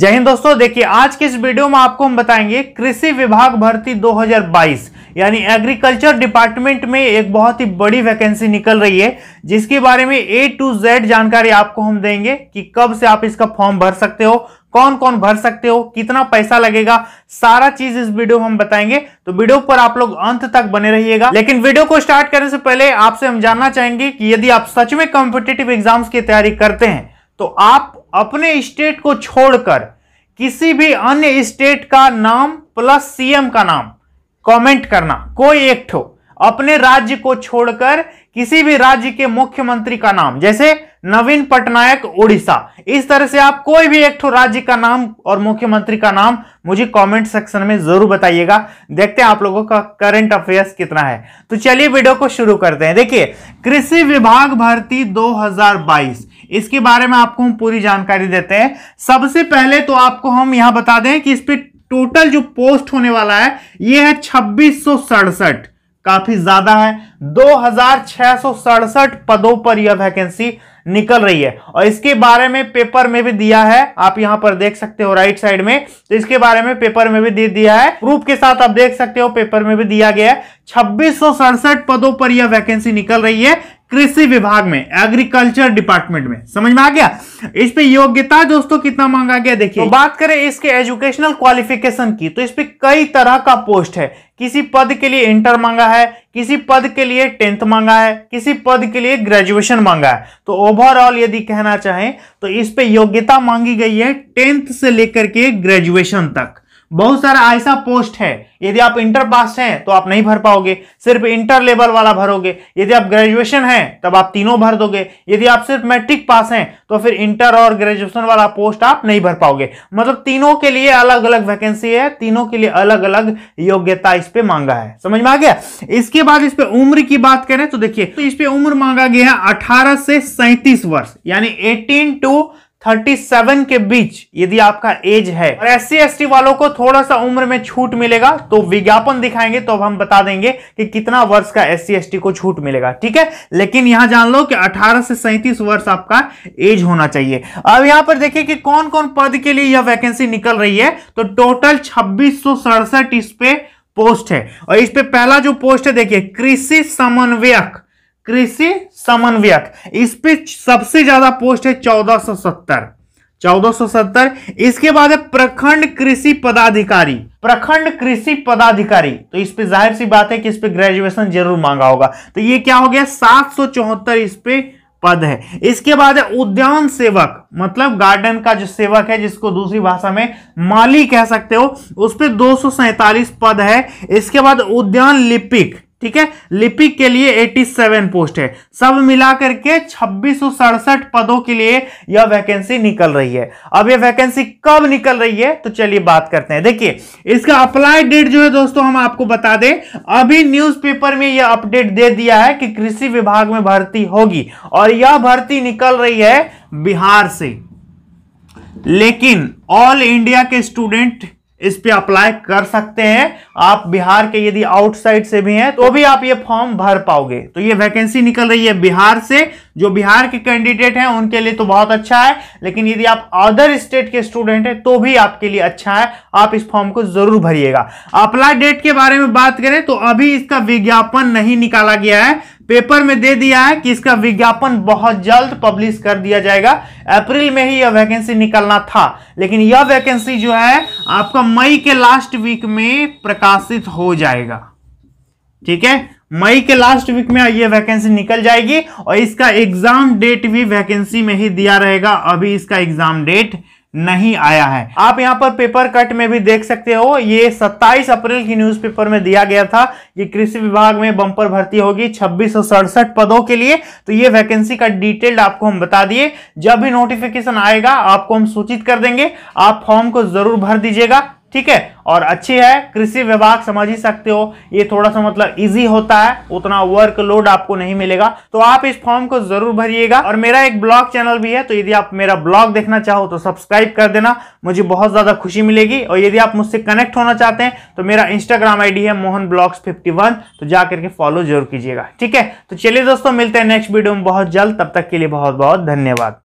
जय हिंद दोस्तों देखिए आज के इस वीडियो में आपको हम बताएंगे कृषि विभाग भर्ती 2022 यानी एग्रीकल्चर डिपार्टमेंट में एक बहुत ही बड़ी वैकेंसी निकल रही है जिसके बारे में ए टू जेड जानकारी आपको हम देंगे कि कब से आप इसका फॉर्म भर सकते हो कौन कौन भर सकते हो कितना पैसा लगेगा सारा चीज इस वीडियो में हम बताएंगे तो वीडियो पर आप लोग अंत तक बने रहिएगा लेकिन वीडियो को स्टार्ट करने से पहले आपसे हम जानना चाहेंगे कि यदि आप सच में कॉम्पिटेटिव एग्जाम्स की तैयारी करते हैं तो आप अपने स्टेट को छोड़कर किसी भी अन्य स्टेट का नाम प्लस सीएम का नाम कमेंट करना कोई एक ठो अपने राज्य को छोड़कर किसी भी राज्य के मुख्यमंत्री का नाम जैसे नवीन पटनायक उड़ीसा इस तरह से आप कोई भी एक ठो राज्य का नाम और मुख्यमंत्री का नाम मुझे कमेंट सेक्शन में जरूर बताइएगा देखते हैं आप लोगों का करंट अफेयर्स कितना है तो चलिए वीडियो को शुरू करते हैं देखिए कृषि विभाग भर्ती 2022 इसके बारे में आपको हम पूरी जानकारी देते हैं सबसे पहले तो आपको हम यहां बता दें कि इस पर टोटल जो पोस्ट होने वाला है ये है छब्बीस काफी ज्यादा है दो पदों पर यह वैकेंसी निकल रही है और इसके बारे में पेपर में भी दिया है आप यहां पर देख सकते हो राइट साइड में तो इसके बारे में पेपर में भी दे दिया है प्रूफ के साथ आप देख सकते हो पेपर में भी दिया गया है छब्बीस पदों पर यह वैकेंसी निकल रही है कृषि विभाग में एग्रीकल्चर डिपार्टमेंट में समझ में आ गया इस पे योग्यता दोस्तों कितना मांगा गया देखिए तो बात करें इसके एजुकेशनल क्वालिफिकेशन की तो इस पे कई तरह का पोस्ट है किसी पद के लिए इंटर मांगा है किसी पद के लिए टेंथ मांगा है किसी पद के लिए ग्रेजुएशन मांगा है तो ओवरऑल यदि कहना चाहें तो इस पे योग्यता मांगी गई है टेंथ से लेकर के ग्रेजुएशन तक बहुत सारा ऐसा पोस्ट है यदि आप इंटर पास हैं तो आप नहीं भर पाओगे सिर्फ इंटर लेवल वाला भरोगे यदि आप ग्रेजुएशन हैं तब आप तीनों भर दोगे यदि आप सिर्फ मैट्रिक पास हैं तो फिर इंटर और ग्रेजुएशन वाला पोस्ट आप नहीं भर पाओगे मतलब तीनों के लिए अलग अलग वैकेंसी है तीनों के लिए अलग अलग योग्यता इस पर मांगा है समझ में आ गया इसके बाद इस पर उम्र की बात करें तो देखिए तो इस पे उम्र मांगा गया है अठारह से सैंतीस वर्ष यानी एटीन टू 37 के बीच यदि आपका एज है और एस सी वालों को थोड़ा सा उम्र में छूट मिलेगा तो विज्ञापन दिखाएंगे तो अब हम बता देंगे कि कितना वर्ष का एस सी को छूट मिलेगा ठीक है लेकिन यहां जान लो कि 18 से 37 वर्ष आपका एज होना चाहिए अब यहां पर देखिए कि कौन कौन पद के लिए यह वैकेंसी निकल रही है तो टोटल छब्बीस इस पे पोस्ट है और इस पे पहला जो पोस्ट है देखिए कृषि समन्वयक कृषि समन्वयक इस पे सबसे ज्यादा पोस्ट है 1470 1470 इसके बाद है प्रखंड कृषि पदाधिकारी प्रखंड कृषि पदाधिकारी तो इस पे जाहिर सी बात है कि इस पे ग्रेजुएशन जरूर मांगा होगा तो ये क्या हो गया सात इस पे पद है इसके बाद है उद्यान सेवक मतलब गार्डन का जो सेवक है जिसको दूसरी भाषा में माली कह सकते हो उस पर दो पद है इसके बाद उद्यान लिपिक ठीक है लिपिक के लिए 87 पोस्ट है सब मिला करके छब्बीस पदों के लिए यह वैकेंसी निकल रही है अब यह वैकेंसी कब निकल रही है तो चलिए बात करते हैं देखिए इसका अप्लाई डेट जो है दोस्तों हम आपको बता दें अभी न्यूज़पेपर में यह अपडेट दे दिया है कि कृषि विभाग में भर्ती होगी और यह भर्ती निकल रही है बिहार से लेकिन ऑल इंडिया के स्टूडेंट इस पे अप्लाई कर सकते हैं आप बिहार के यदि आउटसाइड से भी हैं तो भी आप ये फॉर्म भर पाओगे तो ये वैकेंसी निकल रही है बिहार से जो बिहार के कैंडिडेट हैं उनके लिए तो बहुत अच्छा है लेकिन यदि आप अदर स्टेट के स्टूडेंट हैं तो भी आपके लिए अच्छा है आप इस फॉर्म को जरूर भरिएगा अप्लाई डेट के बारे में बात करें तो अभी इसका विज्ञापन नहीं निकाला गया है पेपर में दे दिया है कि इसका विज्ञापन बहुत जल्द पब्लिश कर दिया जाएगा अप्रैल में ही यह वैकेंसी निकलना था लेकिन यह वैकेंसी जो है आपका मई के लास्ट वीक में प्रकाशित हो जाएगा ठीक है मई के लास्ट वीक में यह वैकेंसी निकल जाएगी और इसका एग्जाम डेट भी वैकेंसी में ही दिया रहेगा अभी इसका एग्जाम डेट नहीं आया है आप यहाँ पर पेपर कट में भी देख सकते हो ये 27 अप्रैल की न्यूज़पेपर में दिया गया था कि कृषि विभाग में बंपर भर्ती होगी छब्बीस पदों के लिए तो ये वैकेंसी का डिटेल्ड आपको हम बता दिए जब भी नोटिफिकेशन आएगा आपको हम सूचित कर देंगे आप फॉर्म को जरूर भर दीजिएगा ठीक है और अच्छी है कृषि विभाग समझ ही सकते हो ये थोड़ा सा मतलब इजी होता है उतना वर्कलोड आपको नहीं मिलेगा तो आप इस फॉर्म को जरूर भरिएगा और मेरा एक ब्लॉग चैनल भी है तो यदि आप मेरा ब्लॉग देखना चाहो तो सब्सक्राइब कर देना मुझे बहुत ज्यादा खुशी मिलेगी और यदि आप मुझसे कनेक्ट होना चाहते हैं तो मेरा इंस्टाग्राम आई है मोहन फिफ्टी तो जा करके फॉलो जरूर कीजिएगा ठीक है तो चलिए दोस्तों मिलते हैं नेक्स्ट वीडियो में बहुत जल्द तब तक के लिए बहुत बहुत धन्यवाद